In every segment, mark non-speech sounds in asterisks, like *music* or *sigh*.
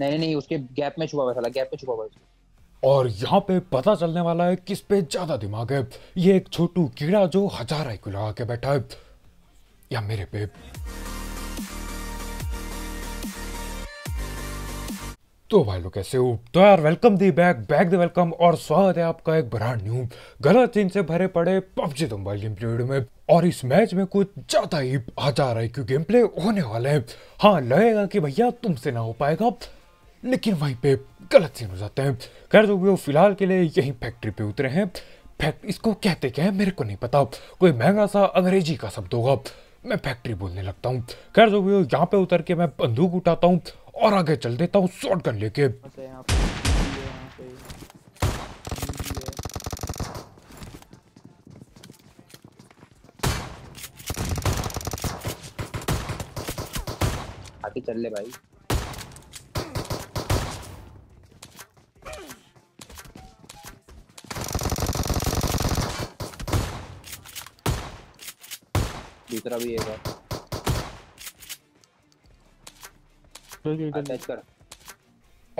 नहीं नहीं उसके गैप में छुपा हुआ साला गैप में छुपा हुआ और यहाँ पे पता चलने वाला है किस पे ज्यादा दिमाग है ये एक छोटू कीड़ा जो हजार आईक्यू लगा के बैठा है या मेरे पे तो भाई लोग कैसे हो तो यार welcome the back back the welcome और स्वागत है आपका एक ब्रांड न्यू गलत चीन से भरे पड़े पबजी तो मोबाइल गेम प्ले में और इस मैच में कुछ ज्यादा ही हजार आई क्यू गेम प्ले होने वाले हैं हाँ लगेगा कि भैया तुमसे ना हो पाएगा लेकिन वहीं पे गलत सीन हो जाते हैं खैर तो वो फिलहाल के लिए यहीं फैक्ट्री पे उतरे हैं फैक्ट इसको कहते क्या है मेरे को नहीं पता कोई महंगा सा अंग्रेजी का शब्द होगा मैं फैक्ट्री बोलने लगता हूँ खैर तो वो यहाँ पे उतर के मैं बंदूक उठाता हूँ और आगे चल देता हूँ शॉर्ट गन लेके अच्छा, चल ले भाई दूसरा भी एक है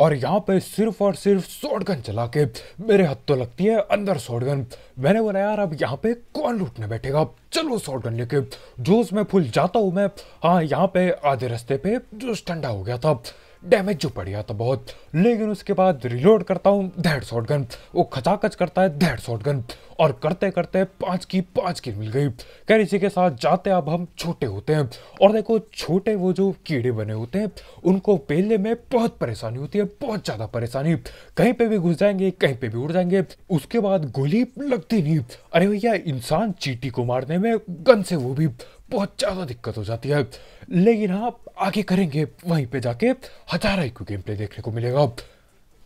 और यहाँ पे सिर्फ और सिर्फ सोडगन चला के मेरे हाथ तो लगती है अंदर सोडगन मैंने बोला यार अब यहाँ पे कौन लूटने बैठेगा चलो सोडगन लेके जोश में फुल जाता हूँ मैं हाँ यहाँ पे आधे रास्ते पे जोश ठंडा हो गया था डैमेज जो पड़ गया था बहुत लेकिन उसके बाद रिलोड करता हूँ दैट शॉट गन वो खचाखच करता है दैट शॉट गन और करते करते पाँच की पाँच की मिल गई खैर इसी के साथ जाते अब हम छोटे होते हैं और देखो छोटे वो जो कीड़े बने होते हैं उनको पेलने में बहुत परेशानी होती है बहुत ज़्यादा परेशानी कहीं पे भी घुस जाएंगे कहीं पे भी उड़ जाएंगे उसके बाद गोली लगती नहीं अरे भैया इंसान चीटी को मारने में गन से वो भी बहुत ज़्यादा दिक्कत हो जाती है लेकिन हाँ आगे करेंगे वहीं पे जाके हज़ार आई गेम प्ले देखने को मिलेगा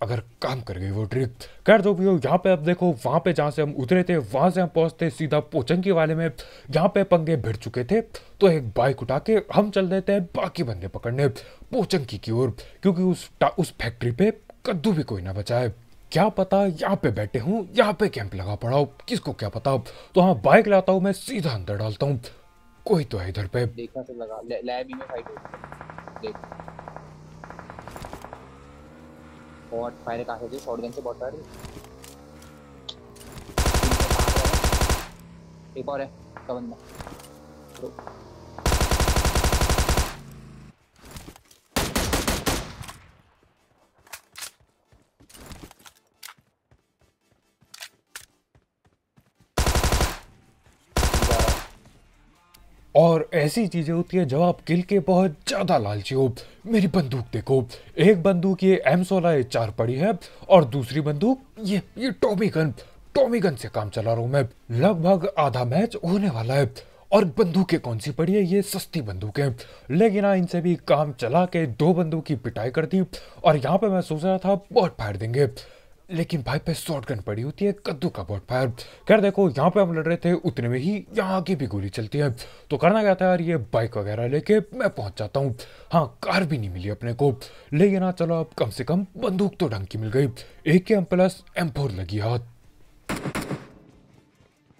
अगर काम कर गई वो ट्रिक कर दो भी हो यहाँ पे अब देखो वहाँ पे जहाँ से हम उतरे थे वहाँ से हम पहुँचते सीधा पोचंकी वाले में जहाँ पे पंगे भिड़ चुके थे तो एक बाइक उठा के हम चल देते हैं बाकी बंदे पकड़ने पोचंकी की ओर क्योंकि उस उस फैक्ट्री पे कद्दू भी कोई ना बचाए क्या पता यहाँ पे बैठे हूँ यहाँ पे कैंप लगा पड़ा हो किसको क्या पता तो हाँ बाइक लाता हूँ मैं सीधा अंदर डालता हूँ कोई तो है इधर पे देखा से तो लगा ले, ही में फाइट हो रही है देख बहुत फायर कहां से शॉटगन से बहुत फायर एक और है का बंदा और ऐसी चीज़ें होती है जब आप किल के बहुत ज़्यादा लालची हो मेरी बंदूक देखो एक बंदूक ये एम सोलह चार पड़ी है और दूसरी बंदूक ये ये टॉमी गन टॉमी गन से काम चला रहा हूँ मैं लगभग आधा मैच होने वाला है और बंदूकें कौन सी पड़ी है ये सस्ती बंदूकें लेकिन हाँ इनसे भी काम चला के दो बंदूक की पिटाई कर दी और यहाँ पे मैं सोच रहा था बहुत फायर देंगे लेकिन भाई पे शॉर्ट गन पड़ी होती है कद्दू का बॉट फायर खैर देखो यहाँ पे हम लड़ रहे थे उतने में ही यहाँ की भी गोली चलती है तो करना क्या था यार ये बाइक वगैरह लेके मैं पहुंच जाता हूँ हाँ कार भी नहीं मिली अपने को लेकिन ना चलो अब कम से कम बंदूक तो ढंग की मिल गई एक के एम प्लस एम फोर लगी हाथ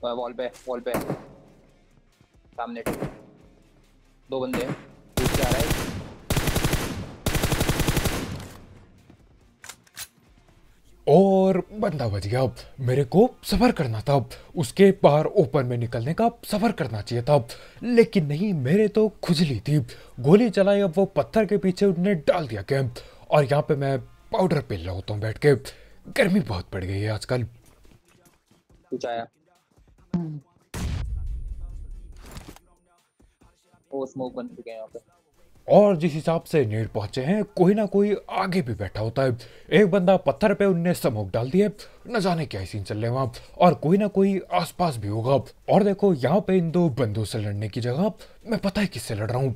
वॉल पे वॉल पे सामने दो बंदे हैं और बंदा बच गया मेरे को सफ़र करना था उसके बाहर ओपन में निकलने का सफ़र करना चाहिए था लेकिन नहीं मेरे तो खुजली थी गोली चलाई अब वो पत्थर के पीछे उन्हें डाल दिया कैम्प और यहाँ पे मैं पाउडर पी रहा होता हूँ बैठ के गर्मी बहुत पड़ गई है आजकल ओ स्मोक हम्म। बन चुके हैं यहाँ पे और जिस हिसाब से नेट पहुंचे हैं कोई ना कोई आगे भी बैठा होता है एक बंदा पत्थर पे उनने समोक डाल दिया न जाने क्या सीन चल रहे वहां और कोई ना कोई आसपास भी होगा और देखो यहाँ पे इन दो बंदों से लड़ने की जगह मैं पता है किससे लड़ रहा हूँ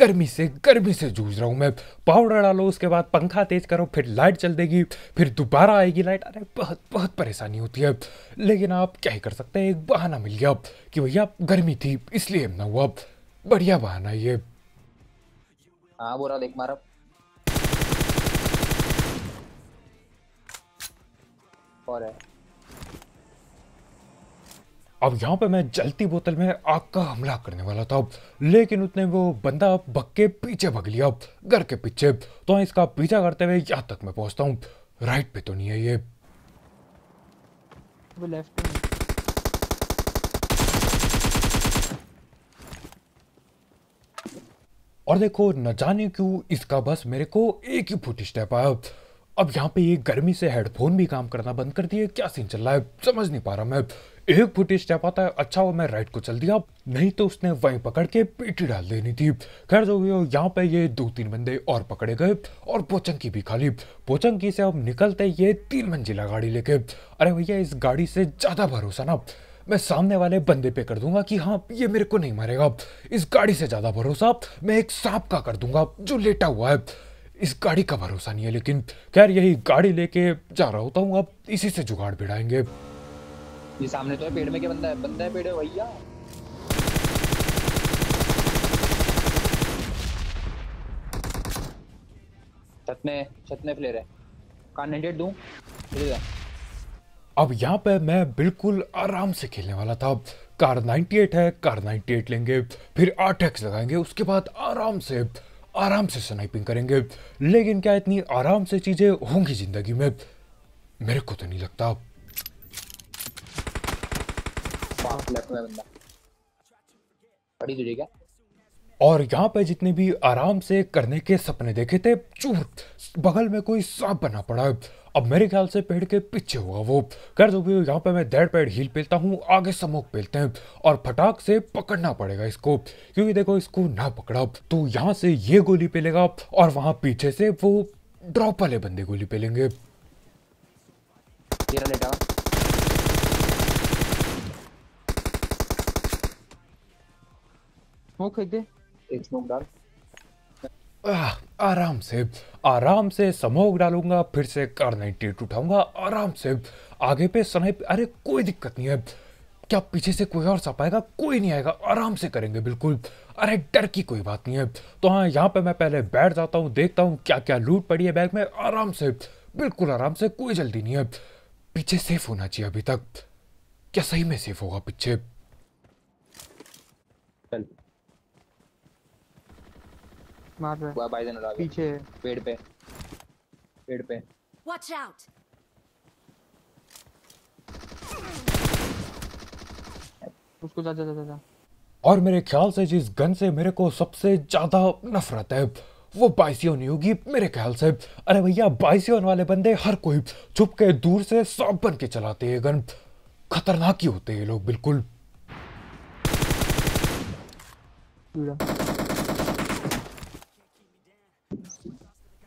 गर्मी से गर्मी से जूझ रहा हूँ मैं पाउडर डालो उसके बाद पंखा तेज करो फिर लाइट चल देगी फिर दोबारा आएगी लाइट अरे बहुत बहुत परेशानी होती है लेकिन आप क्या ही कर सकते हैं एक बहाना मिल गया कि भैया गर्मी थी इसलिए ना हुआ बढ़िया बहाना ये हाँ बोरा देख मारा और है अब यहाँ पे मैं जलती बोतल में आग का हमला करने वाला था लेकिन उतने वो बंदा भग के पीछे भग लिया घर के पीछे तो इसका पीछा करते हुए यहाँ तक मैं पहुंचता हूँ राइट पे तो नहीं है ये वो लेफ्ट और देखो न जाने क्यों इसका बस मेरे को एक ही फुट स्टेप आया अब यहाँ पे ये गर्मी से हेडफोन भी काम करना बंद कर दिए क्या सीन चल रहा है समझ नहीं पा रहा मैं एक फुट स्टेप आता है अच्छा वो मैं राइट को चल दिया नहीं तो उसने वहीं पकड़ के पीटी डाल देनी थी खैर जो भी हो यहाँ पे ये दो तीन बंदे और पकड़े गए और पोचंकी भी खाली पोचंकी से अब निकलते ये तीन मंजिला गाड़ी लेके अरे भैया इस गाड़ी से ज़्यादा भरोसा ना मैं सामने वाले बंदे पे कर दूंगा कि हाँ ये मेरे को नहीं मारेगा इस गाड़ी से ज़्यादा भरोसा मैं एक सांप का कर दूंगा जो लेटा हुआ है इस गाड़ी का भरोसा नहीं है लेकिन खैर यही गाड़ी लेके जा रहा होता हूँ अब इसी से जुगाड़ भिड़ाएंगे ये सामने तो है पेड़ में क्या बंदा है बंदा है पेड़ भैया छत में छत में प्लेयर है कान दूँ अब यहाँ पे मैं बिल्कुल आराम से खेलने वाला था कार 98 है कार 98 लेंगे फिर आठ एक्स लगाएंगे उसके बाद आराम से आराम से स्नाइपिंग करेंगे लेकिन क्या इतनी आराम से चीज़ें होंगी ज़िंदगी में मेरे को तो नहीं लगता और यहाँ पे जितने भी आराम से करने के सपने देखे थे चूर बगल में कोई सांप बना पड़ा अब मेरे ख्याल से पेड़ के पीछे हुआ वो कर दो भी यहाँ पे मैं डेढ़ पेड़ हील पेलता हूँ आगे समोक पेलते हैं और फटाक से पकड़ना पड़ेगा इसको क्योंकि देखो इसको ना पकड़ा तो यहाँ से ये गोली पेलेगा और वहाँ पीछे से वो ड्रॉप वाले बंदे गोली पेलेंगे स्मोक फेंक दे एक स्मोक डाल आराम से आराम से समोक डालूंगा फिर से कार नाइन्टी उठाऊंगा आराम से आगे पे स्नाइप अरे कोई दिक्कत नहीं है क्या पीछे से कोई और सप आएगा कोई नहीं आएगा आराम से करेंगे बिल्कुल अरे डर की कोई बात नहीं है तो हाँ यहाँ पे मैं पहले बैठ जाता हूँ देखता हूँ क्या क्या लूट पड़ी है बैग में आराम से बिल्कुल आराम से कोई जल्दी नहीं है पीछे सेफ होना चाहिए अभी तक क्या सही में सेफ होगा पीछे मार रहा है बाइजन उड़ा पीछे पेड़ पे पेड़ पे वॉच आउट उसको जा जा जा जा और मेरे ख्याल से जिस गन से मेरे को सबसे ज्यादा नफरत है वो बाइसियोन नहीं होगी मेरे ख्याल से अरे भैया बाइसियोन वाले बंदे हर कोई छुप के दूर से सांप बन के चलाते हैं गन खतरनाक ही होते हैं लोग बिल्कुल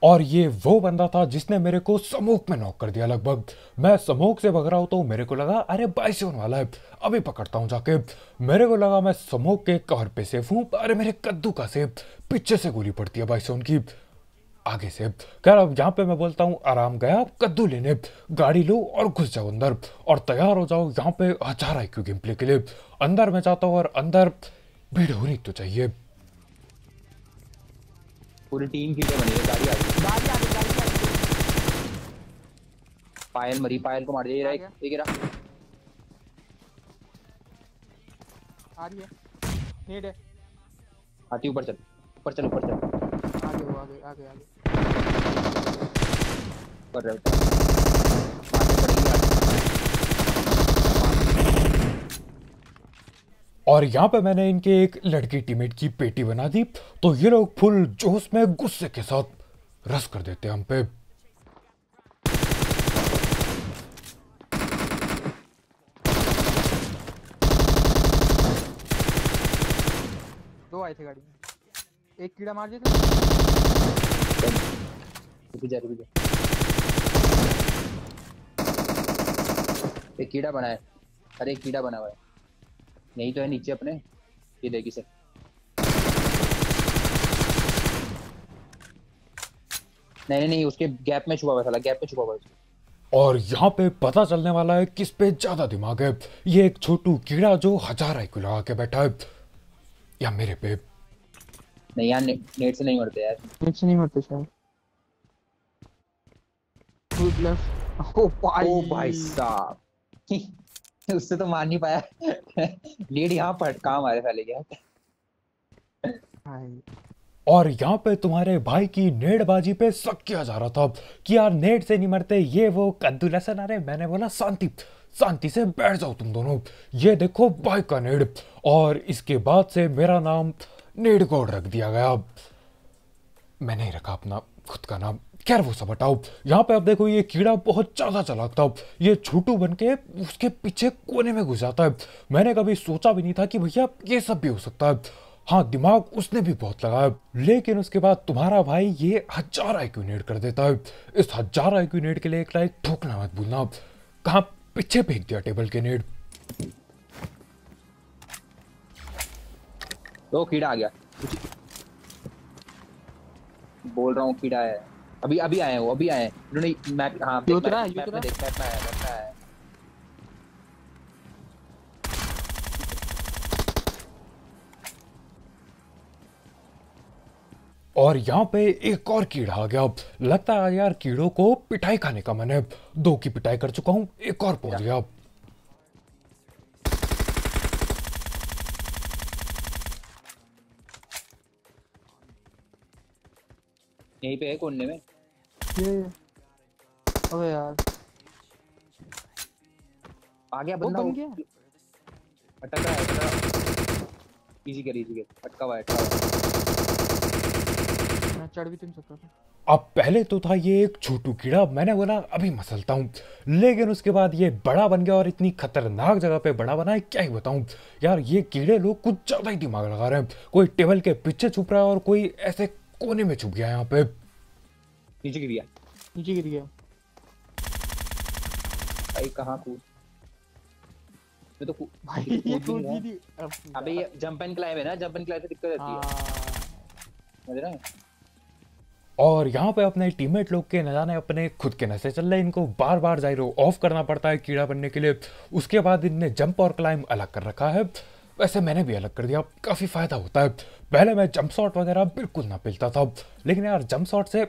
और ये वो बंदा था जिसने मेरे को समोक में नॉक कर दिया लगभग मैं समोक से भग रहा हूँ तो मेरे को लगा अरे बाइसोन वाला है अभी पकड़ता हूँ जाके मेरे को लगा मैं समोक के कार पे सेफ हूँ अरे मेरे कद्दू का सेफ पीछे से गोली पड़ती है बाइसोन की आगे से खैर अब यहाँ पे मैं बोलता हूँ आराम गया कद्दू लेने गाड़ी लो और घुस जाओ अंदर और तैयार हो जाओ यहाँ पे हजार आई क्यू गेम प्ले के लिए अंदर मैं जाता हूँ और अंदर भीड़ होनी तो चाहिए पूरी टीम की तो बनी है गाड़ी आगे पायल मरी पायल को मार दिया ये ये गिरा आ रही है नीड है आती हाँ, ऊपर चल ऊपर चल ऊपर चल आ आ गए गए आ गए आ गए कर रहे और यहाँ पे मैंने इनके एक लड़की टीमेट की पेटी बना दी तो ये लोग फुल जोश में गुस्से के साथ रस कर देते हैं हम पे दो आए थे गाड़ी में एक कीड़ा मार दिया एक कीड़ा बना है अरे एक कीड़ा बना हुआ है नहीं तो है नीचे अपने ये देखिए सर नहीं नहीं नहीं उसके गैप में छुपा हुआ था गैप में छुपा हुआ था और यहाँ पे पता चलने वाला है किस पे ज्यादा दिमाग है ये एक छोटू कीड़ा जो हजार आई लगा के बैठा है या मेरे पे नहीं यार नेट से नहीं मरते यार नेट से नहीं मरते सर गुड लक ओ भाई ओ oh, भाई साहब *laughs* उससे तो मार नहीं पाया लीड *laughs* यहाँ पटका हमारे साले क्या और यहाँ पे तुम्हारे भाई की नेड़बाजी पे शक किया जा रहा था कि यार नेट से नहीं मरते ये वो कद्दू लसन आ रहे मैंने बोला शांति शांति से बैठ जाओ तुम दोनों ये देखो बाइक का नेड और इसके बाद से मेरा नाम नेड कोड रख दिया गया मैंने ही रखा अपना खुद का नाम खैर वो सब हटाओ यहाँ पे आप देखो ये कीड़ा बहुत ज़्यादा चलाक था ये छोटू बन के उसके पीछे कोने में घुस जाता है मैंने कभी सोचा भी नहीं था कि भैया ये सब भी हो सकता है हाँ दिमाग उसने भी बहुत लगाया लेकिन उसके बाद तुम्हारा भाई ये हजार आई क्यूनेट कर देता है इस हजार आई क्यूनेट के लिए एक लाइक ठोकना मत भूलना कहाँ पीछे फेंक दिया टेबल के नेड तो कीड़ा आ गया बोल रहा हूँ कीड़ा है अभी अभी आए हो अभी आए उन्होंने मैप हाँ देखना है देखना है देखना है और यहाँ पे एक और कीड़ा आ गया अब लगता है यार कीड़ों को पिटाई खाने का मैंने दो की पिटाई कर चुका हूँ एक और पहुंच गया अब यहीं पे है कोने में ये अबे यार आ गया बंदा बन गया अटक रहा है इजी कर इजी कर अटका हुआ है अटका हुआ चढ़ भी तो नहीं सकता था अब पहले तो था ये एक छोटू कीड़ा मैंने बोला अभी मसलता हूँ लेकिन उसके बाद ये बड़ा बन गया और इतनी खतरनाक जगह पे बड़ा बना है क्या ही बताऊँ यार ये कीड़े लोग कुछ ज़्यादा ही दिमाग लगा रहे हैं कोई टेबल के पीछे छुप रहा है और कोई ऐसे कोने में छुप गया यहाँ पे नीचे गिर गया नीचे गिर गया भाई कहाँ कूद मैं तो कूद भाई ये कूद ही अबे ये जंप एंड क्लाइम है ना जंप एंड क्लाइम से दिक्कत आती है हाँ। समझ रहे हैं और यहाँ पे अपने टीममेट लोग के न जाने अपने खुद के नशे चल रहे इनको बार बार जायरो ऑफ करना पड़ता है कीड़ा बनने के लिए उसके बाद इनने जंप और क्लाइम अलग कर रखा है वैसे मैंने भी अलग कर दिया काफ़ी फ़ायदा होता है पहले मैं जंप शॉट वगैरह बिल्कुल ना पिलता था लेकिन यार जंप शॉट से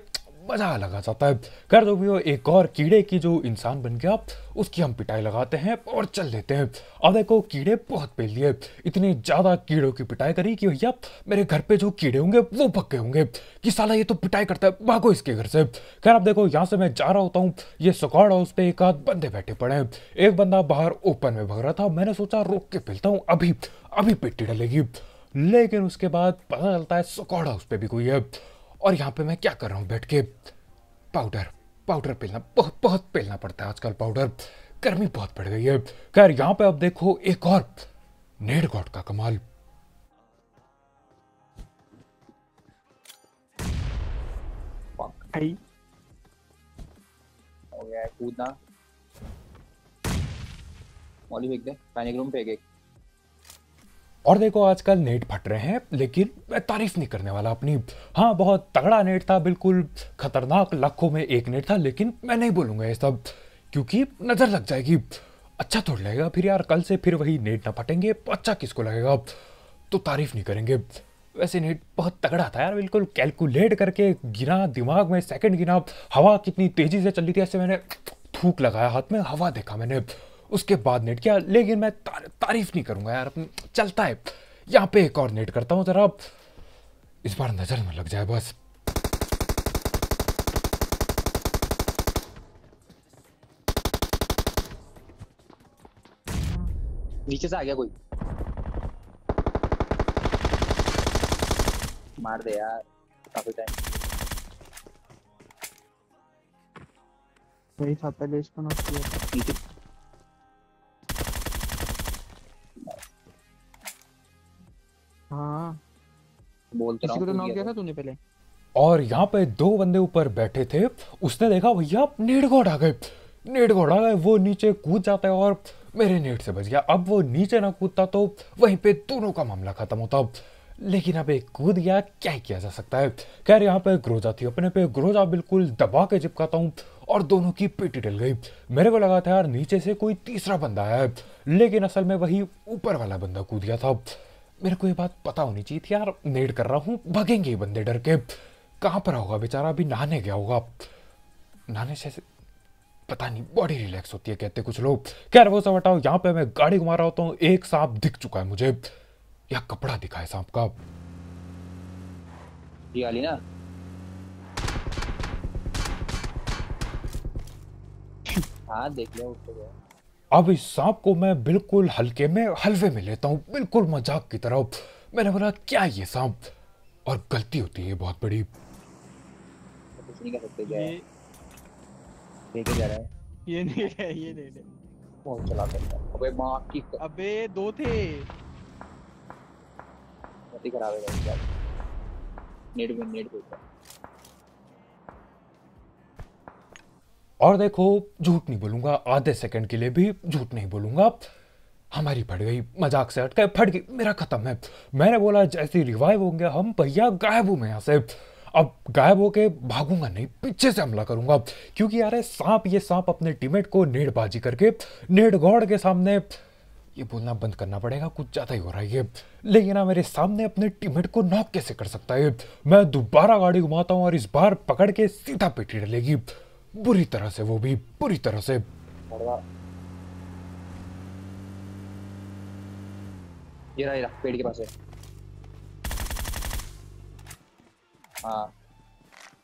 मज़ा अलग आ जाता है कर दो भैया एक और कीड़े की जो इंसान बन गया उसकी हम पिटाई लगाते हैं और चल लेते हैं अब देखो कीड़े बहुत पेल लिए इतनी ज़्यादा कीड़ों की पिटाई करी कि भैया मेरे घर पे जो कीड़े होंगे वो पक्के होंगे कि साला ये तो पिटाई करता है भागो इसके घर से खैर अब देखो यहाँ से मैं जा रहा होता हूँ ये सकौड़ हाउस पे एक आध बंदे बैठे पड़े हैं एक बंदा बाहर ओपन में भग रहा था मैंने सोचा रोक के पिलता हूँ अभी अभी पिट्टी डलेगी लेकिन उसके बाद पता चलता है सकौड़ हाउस पे भी कोई है और यहाँ पे मैं क्या कर रहा हूँ बैठ के पाउडर पाउडर पेलना बहुत बहुत पेलना पड़ता है आजकल पाउडर गर्मी बहुत पड़ गई है खैर यहाँ पे आप देखो एक और नेड गॉड का कमाल हो गया है कूदना मॉली फेंक दे पैनिक रूम फेंक एक और देखो आजकल नेट फट रहे हैं लेकिन मैं तारीफ नहीं करने वाला अपनी हाँ बहुत तगड़ा नेट था बिल्कुल खतरनाक लाखों में एक नेट था लेकिन मैं नहीं बोलूँगा ये सब क्योंकि नज़र लग जाएगी अच्छा तोड़ लगेगा फिर यार कल से फिर वही नेट ना फटेंगे अच्छा किसको लगेगा तो तारीफ नहीं करेंगे वैसे नेट बहुत तगड़ा था यार बिल्कुल कैलकुलेट करके गिना दिमाग में सेकंड गिना हवा कितनी तेज़ी से चल रही थी ऐसे मैंने थूक लगाया हाथ में हवा देखा मैंने उसके बाद नेट किया लेकिन मैं तारीफ नहीं करूंगा यार चलता है यहाँ पे एक और नेट करता हूँ ज़रा इस बार नज़र में लग जाए बस नीचे से आ गया कोई मार दे यार काफी टाइम यही था पहले इसको नॉट किया बोलते किसी को तो नॉक किया था तूने पहले और यहाँ पे दो बंदे ऊपर बैठे थे उसने देखा भैया नेट गॉड आ गए नेट गॉड आ गए वो नीचे कूद जाता है और मेरे नेट से बच गया अब वो नीचे ना कूदता तो वहीं पे दोनों का मामला खत्म होता लेकिन अब एक कूद गया क्या ही किया जा सकता है खैर यहाँ पे ग्रोजा थी अपने पे ग्रोजा बिल्कुल दबा के चिपकाता हूँ और दोनों की पेटी डल गई मेरे को लगा था यार नीचे से कोई तीसरा बंदा आया लेकिन असल में वही ऊपर वाला बंदा कूद गया था मेरे को ये बात पता होनी चाहिए थी यार नेड कर रहा हूँ भगेंगे बंदे डर के कहाँ पर होगा बेचारा अभी नहाने गया होगा नहाने से पता नहीं बॉडी रिलैक्स होती है कहते कुछ लोग खैर वो सब हटाओ यहाँ पे मैं गाड़ी घुमा रहा होता हूँ एक सांप दिख चुका है मुझे या कपड़ा दिखा है सांप का हाँ देख लिया उठ गया अब इस सांप को मैं बिल्कुल हल्के में हलवे में लेता हूँ बिल्कुल मजाक की तरह मैंने बोला क्या ये सांप और गलती होती है बहुत बड़ी ये नहीं कर सकते ये जा रहा है ये नहीं है ये नहीं है अबे अबे दो थे नेट नेट और देखो झूठ नहीं बोलूंगा आधे सेकंड के लिए भी झूठ नहीं बोलूंगा हमारी फट गई मजाक से हटके फट गई मेरा ख़त्म है मैंने बोला जैसे रिवाइव होंगे हम भैया गायब हूं मैं यहां से अब गायब होके भागूंगा नहीं पीछे से हमला करूंगा क्योंकि यार सांप ये सांप अपने टीमेट को नेड़बाजी करके नेड़ गौड़ के सामने ये बोलना बंद करना पड़ेगा कुछ ज़्यादा ही हो रहा है ये लेकिन ना मेरे सामने अपने टीमेट को नॉक कैसे कर सकता है मैं दोबारा गाड़ी घुमाता हूँ और इस बार पकड़ के सीधा पेटी डलेगी बुरी तरह से वो भी बुरी तरह से ये रहा ये रहा पेड़ के पास है हाँ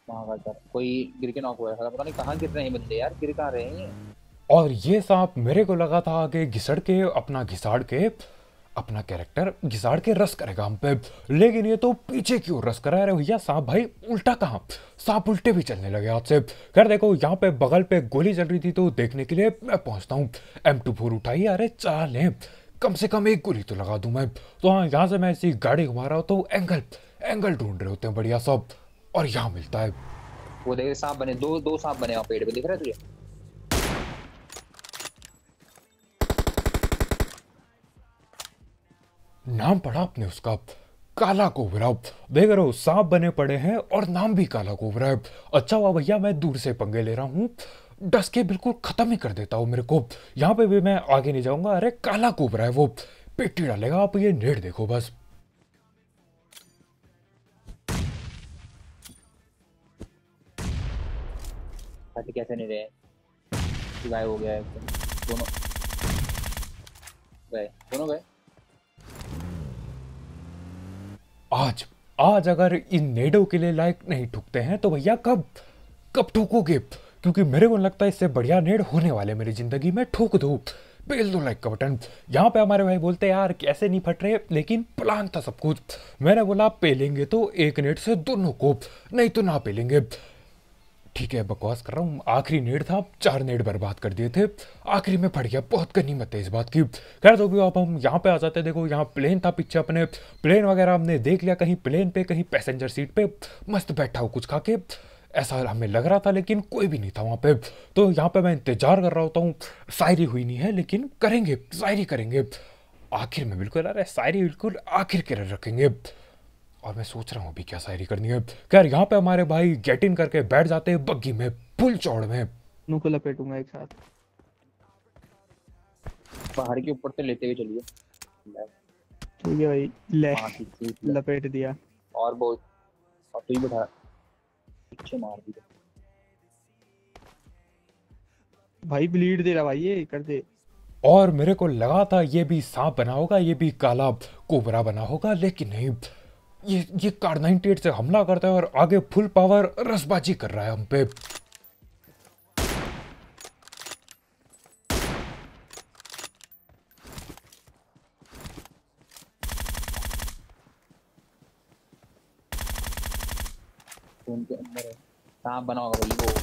वहाँ का कोई गिर के नॉक हुआ है पता नहीं कहाँ गिर रहे हैं बंदे यार गिर कहाँ रहे हैं और ये सांप मेरे को लगा था कि घिसड़ के अपना घिसाड़ के अपना कैरेक्टर घिसाड़ के रस करेगा हम पे लेकिन ये तो पीछे क्यों रस करा रहे भैया सांप भाई उल्टा कहा सांप उल्टे भी चलने लगे हाथ से खैर देखो यहाँ पे बगल पे गोली चल रही थी तो देखने के लिए मैं पहुंचता हूँ एम टू फोर उठाई अरे चाल है कम से कम एक गोली तो लगा दू मैं तो हाँ यहाँ से मैं ऐसी गाड़ी घुमा रहा हूँ तो एंगल एंगल ढूंढ रहे होते हैं बढ़िया सब और यहाँ मिलता है वो देख सांप बने दो दो सांप बने पेड़ पे दिख रहे तुझे नाम पढ़ा आपने उसका काला कोबरा देख रहे हो सांप बने पड़े हैं और नाम भी काला कोबरा है अच्छा हुआ भैया मैं दूर से पंगे ले रहा हूँ डस के बिल्कुल ख़त्म ही कर देता हूँ मेरे को यहाँ पे भी मैं आगे नहीं जाऊंगा अरे काला कोबरा है वो पेटी डालेगा आप ये नेट देखो बस कैसे नहीं रहे गायब हो गया है दोनों गए दोनों गए आज आज अगर इन नेडो के लिए लाइक नहीं ठुकते हैं तो भैया कब कब ठोकोगे क्योंकि मेरे को लगता है इससे बढ़िया नेड होने वाले मेरी ज़िंदगी में ठोक दो बेल दो लाइक का बटन यहाँ पे हमारे भाई बोलते हैं यार कैसे नहीं फट रहे लेकिन प्लान था सब कुछ मैंने बोला पेलेंगे तो एक नेट से दोनों को नहीं तो ना पेलेंगे ठीक है बकवास कर रहा हूँ आखिरी नेट था चार नेट बर्बाद कर दिए थे आखिरी में फट गया बहुत गनीमत है इस बात की खैर तो भी अब हम यहाँ पे आ जाते हैं देखो यहाँ प्लेन था पीछे अपने प्लेन वगैरह हमने देख लिया कहीं प्लेन पे कहीं पैसेंजर सीट पे मस्त बैठा हो कुछ खा के ऐसा हमें लग रहा था लेकिन कोई भी नहीं था वहाँ पे तो यहाँ पे मैं इंतजार कर रहा होता हूँ शायरी हुई नहीं है लेकिन करेंगे शायरी करेंगे आखिर में बिल्कुल अरे शायरी बिल्कुल आखिर के रखेंगे और मैं सोच रहा हूँ अभी क्या शायरी करनी है खैर यहाँ पे हमारे भाई गेट इन करके बैठ जाते हैं बग्गी में पुल चौड़ में को लपेटूंगा एक साथ पहाड़ के ऊपर से लेते हुए चलिए ठीक है भाई ले लपेट दिया और बहुत और तू तो ही बैठा पीछे मार दिया भाई ब्लीड दे रहा भाई ये कर दे और मेरे को लगा था ये भी सांप बना होगा ये भी काला कोबरा बना होगा लेकिन नहीं ये ये कार 98 से हमला करता है और आगे फुल पावर रसबाजी कर रहा है हम पे उनके के अंदर है सांप बना होगा वो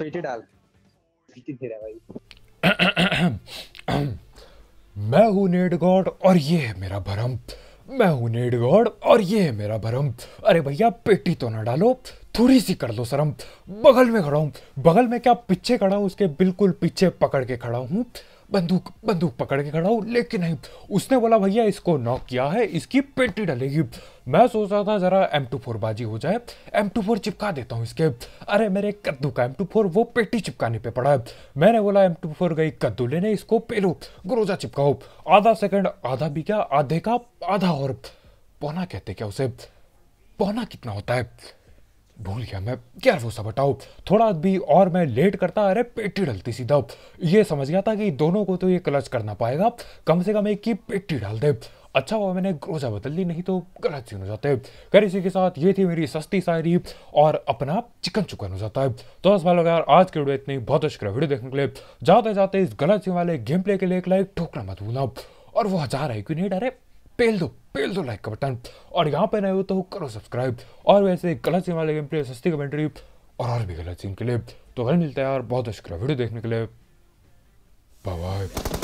पेटी डाल भाई *coughs* मैं हूं नेड गॉड और ये है मेरा भरम मैं हूं नेड गॉड और ये है मेरा भरम अरे भैया पेटी तो ना डालो थोड़ी सी कर लो शर्म बगल में खड़ा हूँ बगल में क्या पीछे खड़ा हूँ उसके बिल्कुल पीछे पकड़ के खड़ा हूँ बंदूक बंदूक पकड़ के खड़ा हूँ लेकिन नहीं उसने बोला भैया इसको नॉक किया है इसकी पेटी डलेगी मैं सोच रहा था ज़रा एम टू फोर बाजी हो जाए एम टू फोर चिपका देता हूँ इसके अरे मेरे कद्दू का एम टू फोर वो पेटी चिपकाने पे पड़ा है मैंने बोला एम टू फोर गई कद्दू लेने इसको पेलो गुरोजा चिपकाओ आधा सेकंड आधा भी क्या आधे का आधा और पौना कहते क्या उसे पौना कितना होता है भूल गया मैं क्या वो सब हटाओ थोड़ा भी और मैं लेट करता अरे पेटी डलती सीधा ये समझ गया था कि दोनों को तो ये क्लच करना पाएगा कम से कम एक की पेटी डाल दे अच्छा हुआ मैंने रोजा बदल ली नहीं तो गलत सीन हो जाते खैर इसी के साथ ये थी मेरी सस्ती शायरी और अपना चिकन चुकन हो जाता है तो बस भाई यार आज के वीडियो इतनी बहुत अच्छी वीडियो देखने के लिए जाते जाते इस गलत सीन वाले गेम प्ले के लिए एक लाइक ठोकना मत भूलना और वो हजार आई क्यों नहीं डरे पेल दो पेल दो लाइक का बटन और यहाँ पर नए हो तो करो सब्सक्राइब और वैसे गलत सिम वाले गेम प्ले सस्ती कमेंट्री और और भी गलत सिम के लिए तो कल मिलता है यार बहुत अच्छा वीडियो देखने के लिए बाय बाय